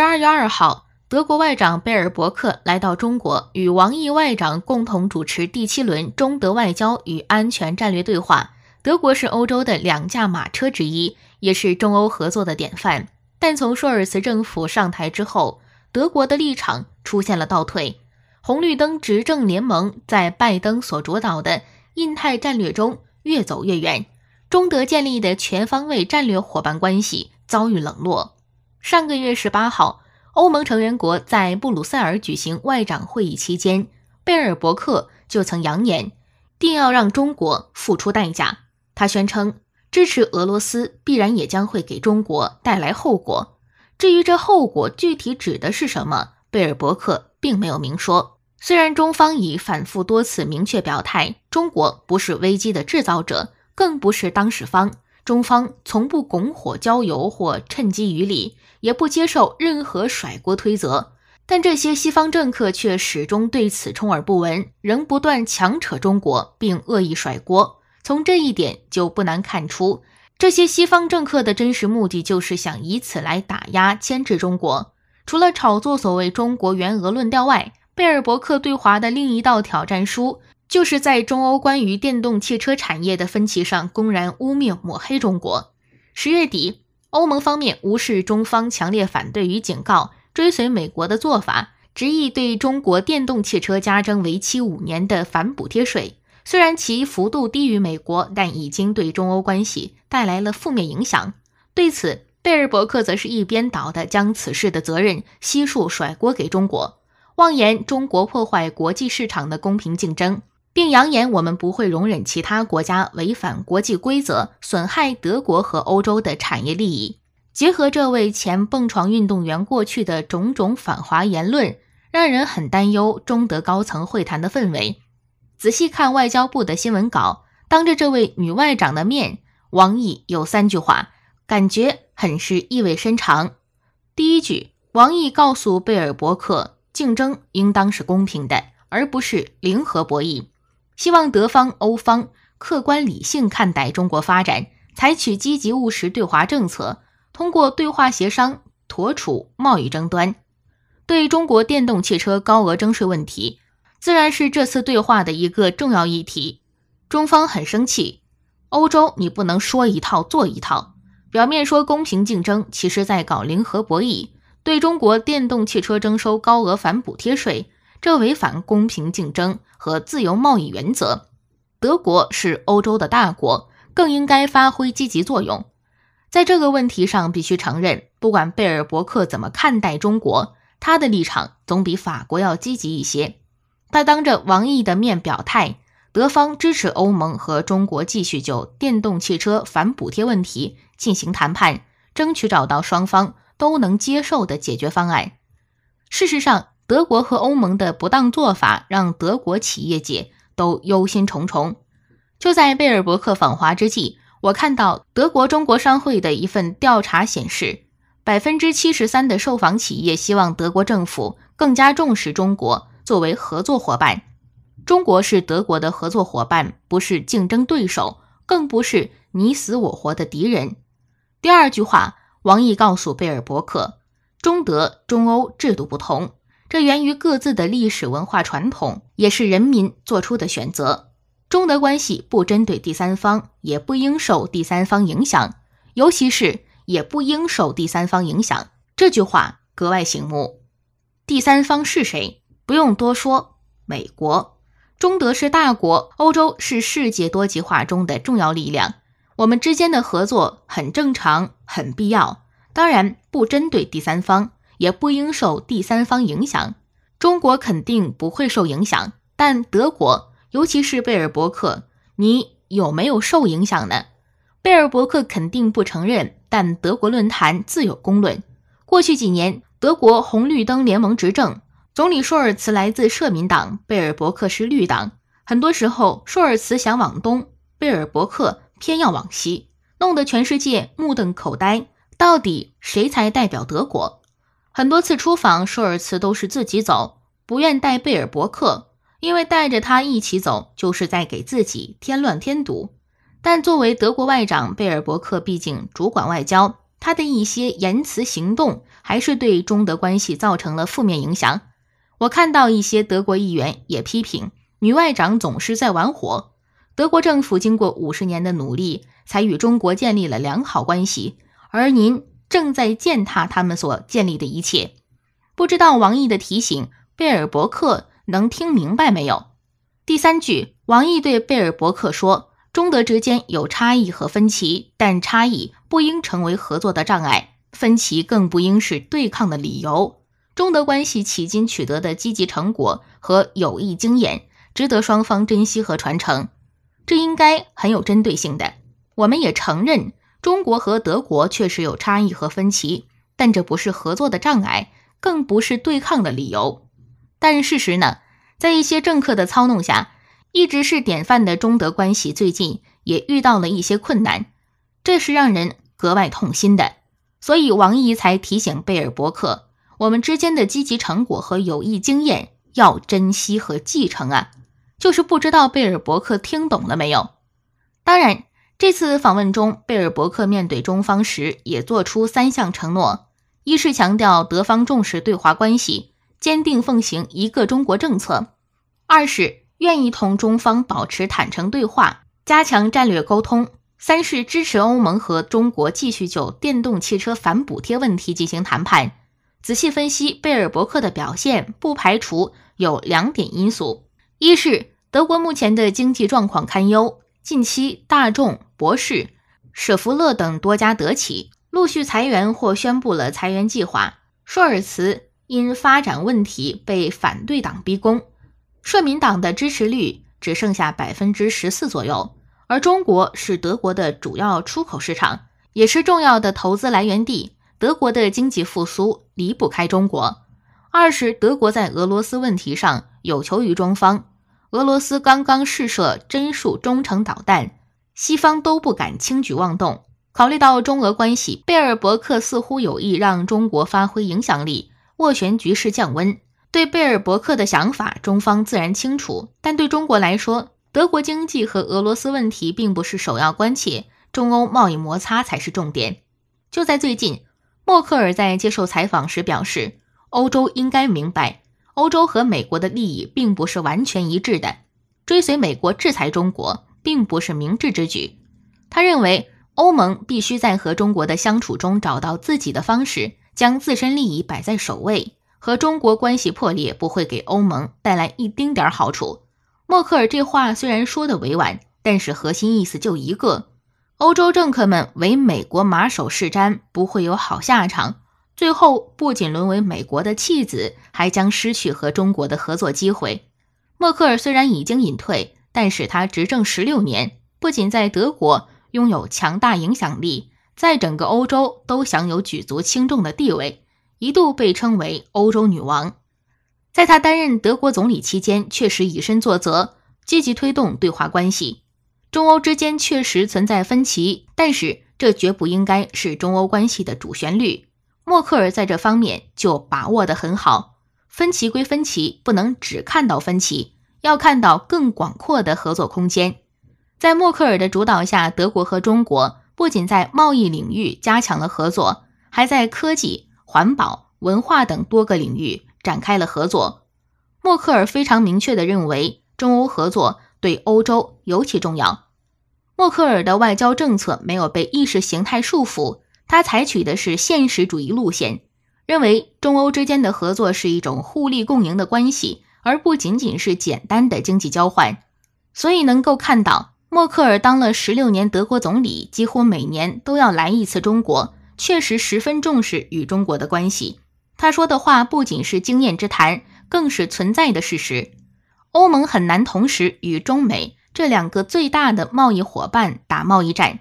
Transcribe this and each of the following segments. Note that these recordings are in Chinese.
十二月二号，德国外长贝尔伯克来到中国，与王毅外长共同主持第七轮中德外交与安全战略对话。德国是欧洲的两驾马车之一，也是中欧合作的典范。但从舒尔茨政府上台之后，德国的立场出现了倒退。红绿灯执政联盟在拜登所主导的印太战略中越走越远，中德建立的全方位战略伙伴关系遭遇冷落。上个月十八号，欧盟成员国在布鲁塞尔举行外长会议期间，贝尔伯克就曾扬言，定要让中国付出代价。他宣称，支持俄罗斯必然也将会给中国带来后果。至于这后果具体指的是什么，贝尔伯克并没有明说。虽然中方已反复多次明确表态，中国不是危机的制造者，更不是当事方。中方从不拱火浇油或趁机于理，也不接受任何甩锅推责。但这些西方政客却始终对此充耳不闻，仍不断强扯中国并恶意甩锅。从这一点就不难看出，这些西方政客的真实目的就是想以此来打压、牵制中国。除了炒作所谓“中国援俄”论调外，贝尔伯克对华的另一道挑战书。就是在中欧关于电动汽车产业的分歧上公然污蔑抹黑中国。十月底，欧盟方面无视中方强烈反对与警告，追随美国的做法，执意对中国电动汽车加征为期五年的反补贴税。虽然其幅度低于美国，但已经对中欧关系带来了负面影响。对此，贝尔伯克则是一边倒的将此事的责任悉数甩锅给中国，妄言中国破坏国际市场的公平竞争。并扬言，我们不会容忍其他国家违反国际规则，损害德国和欧洲的产业利益。结合这位前蹦床运动员过去的种种反华言论，让人很担忧中德高层会谈的氛围。仔细看外交部的新闻稿，当着这位女外长的面，王毅有三句话，感觉很是意味深长。第一句，王毅告诉贝尔伯克，竞争应当是公平的，而不是零和博弈。希望德方、欧方客观理性看待中国发展，采取积极务实对华政策，通过对话协商妥处贸易争端。对中国电动汽车高额征税问题，自然是这次对话的一个重要议题。中方很生气，欧洲你不能说一套做一套，表面说公平竞争，其实在搞零和博弈，对中国电动汽车征收高额反补贴税。这违反公平竞争和自由贸易原则。德国是欧洲的大国，更应该发挥积极作用。在这个问题上，必须承认，不管贝尔伯克怎么看待中国，他的立场总比法国要积极一些。他当着王毅的面表态，德方支持欧盟和中国继续就电动汽车反补贴问题进行谈判，争取找到双方都能接受的解决方案。事实上。德国和欧盟的不当做法让德国企业界都忧心忡忡。就在贝尔伯克访华之际，我看到德国中国商会的一份调查显示，百分之七十三的受访企业希望德国政府更加重视中国作为合作伙伴。中国是德国的合作伙伴，不是竞争对手，更不是你死我活的敌人。第二句话，王毅告诉贝尔伯克，中德、中欧制度不同。这源于各自的历史文化传统，也是人民做出的选择。中德关系不针对第三方，也不应受第三方影响，尤其是也不应受第三方影响。这句话格外醒目。第三方是谁？不用多说，美国。中德是大国，欧洲是世界多极化中的重要力量。我们之间的合作很正常，很必要，当然不针对第三方。也不应受第三方影响，中国肯定不会受影响，但德国，尤其是贝尔伯克，你有没有受影响呢？贝尔伯克肯定不承认，但德国论坛自有公论。过去几年，德国红绿灯联盟执政，总理舒尔茨来自社民党，贝尔伯克是绿党。很多时候，舒尔茨想往东，贝尔伯克偏要往西，弄得全世界目瞪口呆。到底谁才代表德国？很多次出访，舒尔茨都是自己走，不愿带贝尔伯克，因为带着他一起走就是在给自己添乱添堵。但作为德国外长，贝尔伯克毕竟主管外交，他的一些言辞行动还是对中德关系造成了负面影响。我看到一些德国议员也批评女外长总是在玩火。德国政府经过五十年的努力，才与中国建立了良好关系，而您。正在践踏他们所建立的一切，不知道王毅的提醒贝尔伯克能听明白没有？第三句，王毅对贝尔伯克说：“中德之间有差异和分歧，但差异不应成为合作的障碍，分歧更不应是对抗的理由。中德关系迄今取得的积极成果和有益经验，值得双方珍惜和传承。”这应该很有针对性的。我们也承认。中国和德国确实有差异和分歧，但这不是合作的障碍，更不是对抗的理由。但事实呢，在一些政客的操弄下，一直是典范的中德关系最近也遇到了一些困难，这是让人格外痛心的。所以王毅才提醒贝尔伯克，我们之间的积极成果和有益经验要珍惜和继承啊，就是不知道贝尔伯克听懂了没有？当然。这次访问中，贝尔伯克面对中方时也做出三项承诺：一是强调德方重视对华关系，坚定奉行一个中国政策；二是愿意同中方保持坦诚对话，加强战略沟通；三是支持欧盟和中国继续就电动汽车反补贴问题进行谈判。仔细分析贝尔伯克的表现，不排除有两点因素：一是德国目前的经济状况堪忧。近期，大众、博士、舍弗勒等多家德企陆续裁员或宣布了裁员计划。舒尔茨因发展问题被反对党逼宫，社民党的支持率只剩下百分之十四左右。而中国是德国的主要出口市场，也是重要的投资来源地。德国的经济复苏离不开中国。二是德国在俄罗斯问题上有求于中方。俄罗斯刚刚试射“真数中程导弹，西方都不敢轻举妄动。考虑到中俄关系，贝尔伯克似乎有意让中国发挥影响力，斡旋局势降温。对贝尔伯克的想法，中方自然清楚。但对中国来说，德国经济和俄罗斯问题并不是首要关切，中欧贸易摩擦才是重点。就在最近，默克尔在接受采访时表示，欧洲应该明白。欧洲和美国的利益并不是完全一致的，追随美国制裁中国并不是明智之举。他认为，欧盟必须在和中国的相处中找到自己的方式，将自身利益摆在首位。和中国关系破裂不会给欧盟带来一丁点好处。默克尔这话虽然说的委婉，但是核心意思就一个：欧洲政客们为美国马首是瞻，不会有好下场。最后不仅沦为美国的弃子，还将失去和中国的合作机会。默克尔虽然已经隐退，但是她执政十六年，不仅在德国拥有强大影响力，在整个欧洲都享有举足轻重的地位，一度被称为“欧洲女王”。在他担任德国总理期间，确实以身作则，积极推动对华关系。中欧之间确实存在分歧，但是这绝不应该是中欧关系的主旋律。默克尔在这方面就把握得很好。分歧归分歧，不能只看到分歧，要看到更广阔的合作空间。在默克尔的主导下，德国和中国不仅在贸易领域加强了合作，还在科技、环保、文化等多个领域展开了合作。默克尔非常明确地认为，中欧合作对欧洲尤其重要。默克尔的外交政策没有被意识形态束缚。他采取的是现实主义路线，认为中欧之间的合作是一种互利共赢的关系，而不仅仅是简单的经济交换。所以能够看到，默克尔当了十六年德国总理，几乎每年都要来一次中国，确实十分重视与中国的关系。他说的话不仅是经验之谈，更是存在的事实。欧盟很难同时与中美这两个最大的贸易伙伴打贸易战，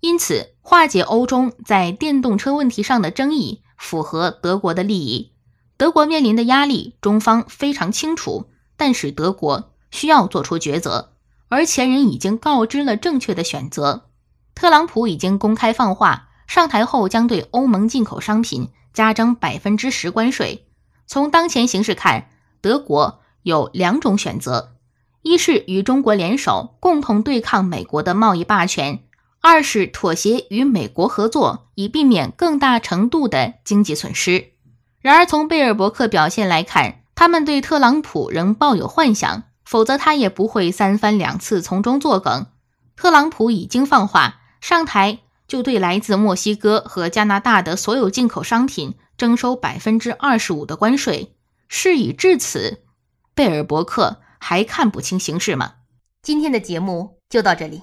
因此。化解欧中在电动车问题上的争议符合德国的利益。德国面临的压力，中方非常清楚，但是德国需要做出抉择。而前人已经告知了正确的选择。特朗普已经公开放话，上台后将对欧盟进口商品加征百分之十关税。从当前形势看，德国有两种选择：一是与中国联手，共同对抗美国的贸易霸权。二是妥协与美国合作，以避免更大程度的经济损失。然而，从贝尔伯克表现来看，他们对特朗普仍抱有幻想，否则他也不会三番两次从中作梗。特朗普已经放话，上台就对来自墨西哥和加拿大的所有进口商品征收百分之二十五的关税。事已至此，贝尔伯克还看不清形势吗？今天的节目就到这里。